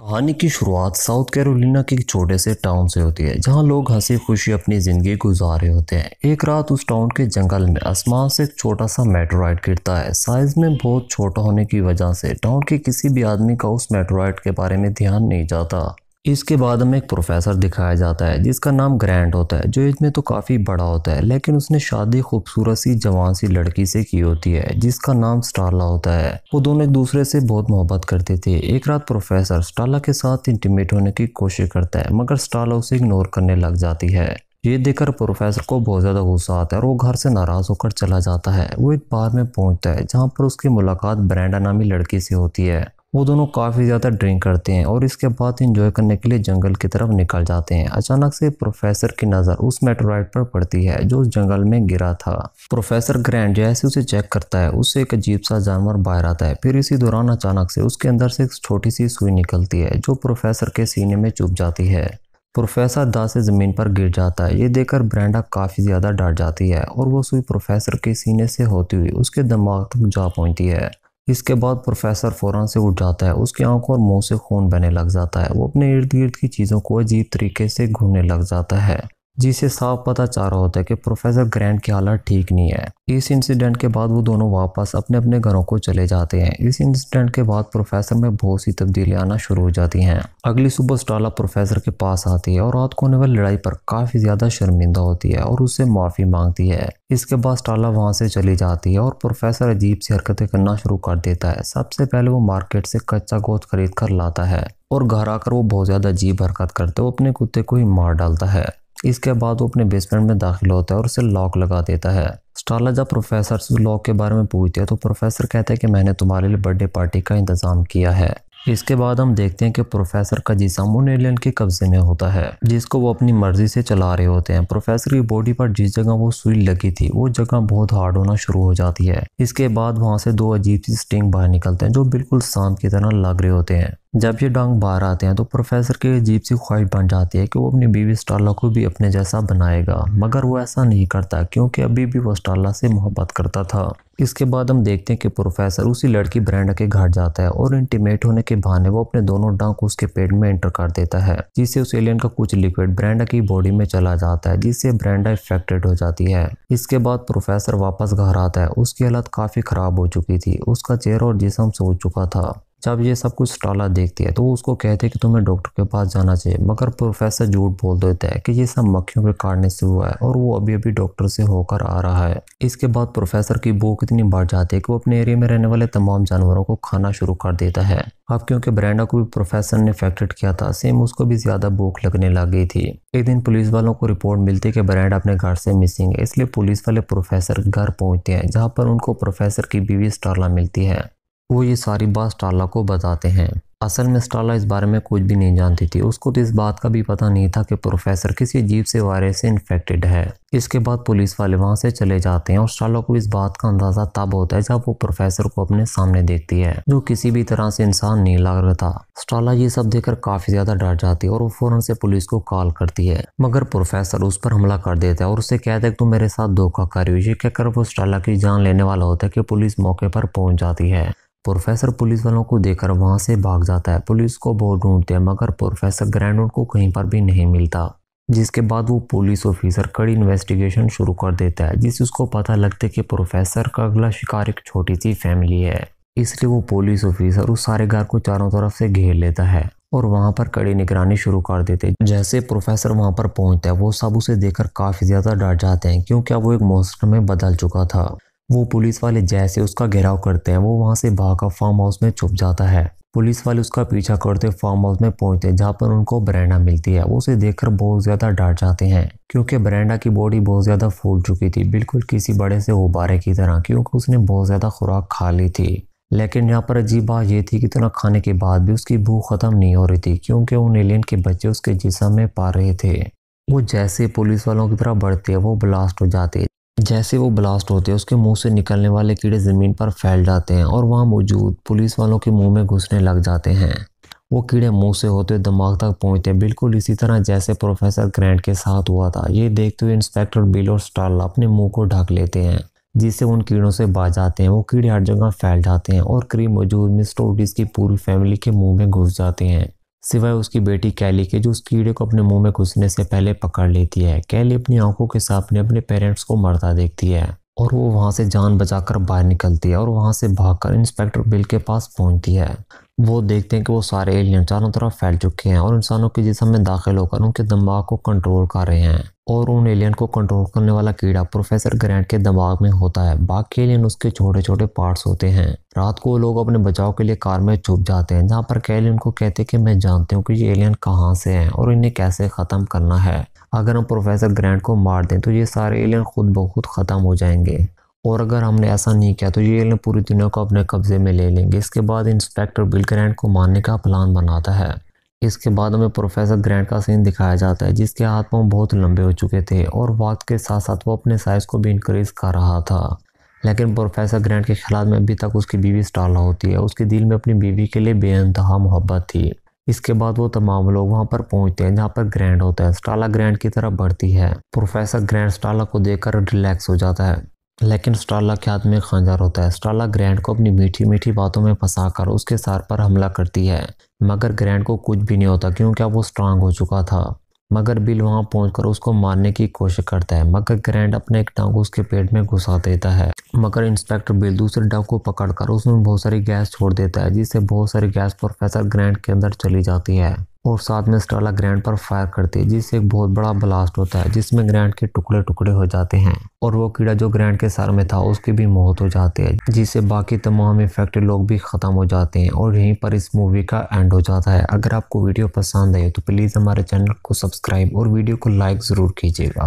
कहानी की शुरुआत साउथ कैरोलिना के एक छोटे से टाउन से होती है जहां लोग हंसी खुशी अपनी ज़िंदगी गुजार रहे होते हैं एक रात उस टाउन के जंगल में आसमान से एक छोटा सा मेट्रोइड गिरता है साइज में बहुत छोटा होने की वजह से टाउन के किसी भी आदमी का उस मेट्रोइड के बारे में ध्यान नहीं जाता इसके बाद हमें एक प्रोफेसर दिखाया जाता है जिसका नाम ग्रैंड होता है जो एज में तो काफ़ी बड़ा होता है लेकिन उसने शादी खूबसूरत सी जवान सी लड़की से की होती है जिसका नाम स्टाला होता है वो दोनों एक दूसरे से बहुत मोहब्बत करते थे एक रात प्रोफेसर स्टाला के साथ इंटीमेट होने की कोशिश करता है मगर स्टाला उसे इग्नोर करने लग जाती है ये देखकर प्रोफेसर को बहुत ज़्यादा गुस्सा आता है और वो घर से नाराज़ होकर चला जाता है वो एक बार में पहुंचता है जहाँ पर उसकी मुलाकात ब्रांडा नामी लड़की से होती है वो दोनों काफ़ी ज़्यादा ड्रिंक करते हैं और इसके बाद इंजॉय करने के लिए जंगल की तरफ निकल जाते हैं अचानक से प्रोफेसर की नज़र उस मेट्रोराइड पर पड़ती है जो उस जंगल में गिरा था प्रोफेसर ग्रैंड जैसे उसे चेक करता है उससे एक अजीब सा जानवर बाहर आता है फिर इसी दौरान अचानक से उसके अंदर से एक छोटी सी सुई निकलती है जो प्रोफेसर के सीने में चुप जाती है प्रोफेसर दा से ज़मीन पर गिर जाता है ये देखकर ब्रांडा काफ़ी ज़्यादा डर जाती है और वो सुई प्रोफेसर के सीने से होती हुई उसके दिमाग तक जा पहुँचती है इसके बाद प्रोफेसर फ़ौरन से उठ जाता है उसकी आंखों और मुंह से खून बहने लग जाता है वो अपने इर्द गिर्द की चीज़ों को अजीब तरीके से घूमने लग जाता है जिसे साफ पता चाह रहा होता है कि प्रोफेसर ग्रैंड की हालत ठीक नहीं है इस इंसिडेंट के बाद वो दोनों वापस अपने अपने घरों को चले जाते हैं इस इंसिडेंट के बाद प्रोफेसर में बहुत सी तब्दीलियां आना शुरू हो जाती हैं अगली सुबह स्टाला प्रोफेसर के पास आती है और रात को होने वाली लड़ाई पर काफ़ी ज़्यादा शर्मिंदा होती है और उससे माफ़ी मांगती है इसके बाद स्टाला वहाँ से चली जाती है और प्रोफेसर अजीब सी हरकतें करना शुरू कर देता है सबसे पहले वो मार्केट से कच्चा गोद खरीद कर लाता है और घर आकर वो बहुत ज़्यादा अजीब हरकत करते वो अपने कुत्ते को ही मार डालता है इसके बाद वो अपने बेसमेंट में दाखिल होता है और उसे लॉक लगा देता है स्टाला जब प्रोफेसर से लॉक के बारे में पूछते हैं तो प्रोफेसर कहते हैं कि मैंने तुम्हारे लिए बर्थडे पार्टी का इंतज़ाम किया है इसके बाद हम देखते हैं कि प्रोफेसर का जिसम उन एलियन के कब्जे में होता है जिसको वो अपनी मर्जी से चला रहे होते हैं प्रोफेसर की बॉडी पर जिस जगह वो सुई लगी थी वो जगह बहुत हार्ड होना शुरू हो जाती है इसके बाद वहाँ से दो अजीब सी स्टिंग बाहर निकलते हैं जो बिल्कुल सांप की तरह लग रहे होते हैं जब ये डोंग बाहर आते हैं तो प्रोफेसर की अजीब सी ख्वाहिश बन जाती है कि वो अपनी बीवी स्टाला को भी अपने जैसा बनाएगा मगर वो ऐसा नहीं करता क्योंकि अभी भी वो स्टाला से मोहब्बत करता था इसके बाद हम देखते हैं कि प्रोफेसर उसी लड़की ब्रांड के घर जाता है और इंटीमेट होने के बहाने वो अपने दोनों डांक उसके पेट में एंटर कर देता है जिससे उस एलियन का कुछ लिक्विड ब्रांडा की बॉडी में चला जाता है जिससे ब्रांडा इफेक्टेड हो जाती है इसके बाद प्रोफेसर वापस घर आता है उसकी हालत काफी खराब हो चुकी थी उसका चेहरा और जिसम सोच चुका था जब ये सब कुछ टाला देखती है तो वो उसको कहते हैं कि तुम्हें डॉक्टर के पास जाना चाहिए मगर प्रोफेसर झूठ बोल देता है कि ये सब मक्खियों के काटने से हुआ है और वो अभी अभी डॉक्टर से होकर आ रहा है इसके बाद प्रोफेसर की भूख इतनी बढ़ जाती है कि वो अपने एरिया में रहने वाले तमाम जानवरों को खाना शुरू कर देता है अब क्योंकि ब्रैंडा को भी प्रोफेसर ने फैक्टेड किया था सेम उसको भी ज़्यादा भूख लगने लग गई थी एक दिन पुलिस वालों को रिपोर्ट मिलती है कि ब्रांडा अपने घर से मिसिंग है इसलिए पुलिस वाले प्रोफेसर के घर पहुंचते हैं जहाँ पर उनको प्रोफेसर की बीवी स्टारला मिलती है वो ये सारी बात स्टाला को बताते हैं असल में स्टाला इस बारे में कुछ भी नहीं जानती थी उसको तो इस बात का भी पता नहीं था कि प्रोफेसर किसी अजीब से वायरस से इन्फेक्टेड है इसके बाद पुलिस वाले वहाँ से चले जाते हैं और स्टाला को इस बात का अंदाज़ा तब होता है जब वो प्रोफेसर को अपने सामने देखती है जो किसी भी तरह से इंसान नहीं लग रहा था स्टाला ये सब देखकर काफ़ी ज़्यादा डर जाती है और वो फ़ौरन से पुलिस को कॉल करती है मगर प्रोफेसर उस पर हमला कर देता है और उसे कहता है तुम मेरे साथ धोखा कर रही हो ये कहकर वो स्टाला की जान लेने वाला होता है कि पुलिस मौके पर पहुंच जाती है प्रोफेसर पुलिस वालों को देखकर वहां से भाग जाता जाता है पुलिस को बहुत ढूंढते हैं मगर प्रोफेसर ग्रैंडोड को कहीं पर भी नहीं मिलता जिसके बाद वो पुलिस ऑफिसर कड़ी इन्वेस्टिगेशन शुरू कर देता है जिससे उसको पता लगता है कि प्रोफेसर का अगला शिकार एक छोटी सी फैमिली है इसलिए वो पुलिस ऑफिसर उस सारे घर को चारों तरफ से घेर लेता है और वहाँ पर कड़ी निगरानी शुरू कर देते हैं जैसे प्रोफेसर वहाँ पर पहुँचता है वो सब उसे देखकर काफ़ी ज़्यादा डर जाते हैं क्योंकि अब वो एक मोस्टर में बदल चुका था वो पुलिस वाले जैसे उसका घेराव करते हैं वो वहाँ से भागा फार्म हाउस में छुप जाता है पुलिस वाले उसका पीछा करते फार्म हाउस में पहुंचते हैं जहाँ पर उनको ब्रैंडा मिलती है वो उसे देखकर बहुत ज़्यादा डर जाते हैं क्योंकि ब्रैंडा की बॉडी बहुत ज़्यादा फूल चुकी थी बिल्कुल किसी बड़े से उबारे की तरह क्योंकि उसने बहुत ज़्यादा खुराक खा ली थी लेकिन यहाँ पर अजीब बात यह थी कि इतना खाने के बाद भी उसकी भूख ख़त्म नहीं हो रही थी क्योंकि उन एलियन के बच्चे उसके जिसम में पा रहे थे वो जैसे पुलिस वालों की तरह बढ़ते हैं वो ब्लास्ट हो जाते जैसे वो ब्लास्ट होते हैं उसके मुंह से निकलने वाले कीड़े ज़मीन पर फैल जाते हैं और वहाँ मौजूद पुलिस वालों के मुंह में घुसने लग जाते हैं वो कीड़े मुंह से होते हुए दिमाग तक पहुँचते हैं बिल्कुल इसी तरह जैसे प्रोफेसर ग्रैंड के साथ हुआ था ये देखते हुए इंस्पेक्टर बिल और स्टार्ल अपने मुँह को ढक लेते हैं जिससे उन कीड़ों से बच जाते हैं वो कीड़े हर जगह फैल जाते हैं और करीब मौजूद मिस्टर की पूरी फैमिली के मुँह में घुस जाते हैं सिवाय उसकी बेटी कैली के जो उस कीड़े को अपने मुंह में घुसने से पहले पकड़ लेती है कैली अपनी आंखों के सामने अपने पेरेंट्स को मरता देखती है और वो वहाँ से जान बचाकर बाहर निकलती है और वहाँ से भागकर इंस्पेक्टर बिल के पास पहुँचती है वो देखते हैं कि वो सारे एलियन चारों तरफ फैल चुके हैं और इंसानों के जिसम में दाखिल होकर उनके दिमाग को कंट्रोल कर रहे हैं और उन एलियन को कंट्रोल करने वाला कीड़ा प्रोफेसर ग्रैंड के दिमाग में होता है बाकी एलियन उसके छोटे छोटे पार्ट्स होते हैं रात को वो लोग अपने बचाव के लिए कार में छुप जाते हैं जहाँ पर कैलियन को कहते हैं कि मैं जानती हूँ कि ये एलियन कहाँ से हैं और इन्हें कैसे ख़त्म करना है अगर हम प्रोफेसर ग्रैंड को मार दें तो ये सारे एलियन खुद ब खुद ख़त्म हो जाएंगे और अगर हमने ऐसा नहीं किया तो ये एलियन पूरी दुनिया को अपने कब्ज़े में ले लेंगे इसके बाद इंस्पेक्टर बिल ग्रैंड को मारने का प्लान बनाता है इसके बाद हमें प्रोफेसर ग्रैंड का सीन दिखाया जाता है जिसके हाथ पाँव बहुत लंबे हो चुके थे और वक्त के साथ साथ वो अपने साइज़ को भी इंक्रीज़ कर रहा था लेकिन प्रोफेसर ग्रैंड के ख्याल में अभी तक उसकी बीवी स्टाला होती है उसके दिल में अपनी बीवी के लिए बेानतहा मोहब्बत थी इसके बाद वो तमाम लोग वहाँ पर पहुँचते हैं जहाँ पर ग्रैंड होता है स्टाला ग्रैंड की तरफ बढ़ती है प्रोफेसर ग्रैंड स्टाला को देखकर रिलैक्स हो जाता है लेकिन स्टाला के हाथ में खंजर होता है स्टाला ग्रैंड को अपनी मीठी मीठी बातों में फंसा कर उसके सार पर हमला करती है मगर ग्रैंड को कुछ भी नहीं होता क्योंकि अब वो स्ट्रांग हो चुका था मगर बिल वहाँ पहुँच उसको मारने की कोशिश करता है मगर ग्रैंड अपने एक डाकू उसके पेट में घुसा देता है मगर इंस्पेक्टर बिल दूसरे को पकड़कर उसमें बहुत सारी गैस छोड़ देता है जिससे बहुत सारी गैस प्रोफेसर ग्रैंड के अंदर चली जाती है और साथ में स्टाला ग्रैंड पर फायर करती है जिससे एक बहुत बड़ा ब्लास्ट होता है जिसमें ग्रैंड के टुकड़े टुकड़े हो जाते हैं और वो कीड़ा जो ग्रैंड के सर में था उसकी भी मौत हो जाती है जिससे बाकी तमाम इफेक्टेड लोग भी ख़त्म हो जाते हैं और यहीं पर इस मूवी का एंड हो जाता है अगर आपको वीडियो पसंद आई तो प्लीज़ हमारे चैनल को सब्सक्राइब और वीडियो को लाइक ज़रूर कीजिएगा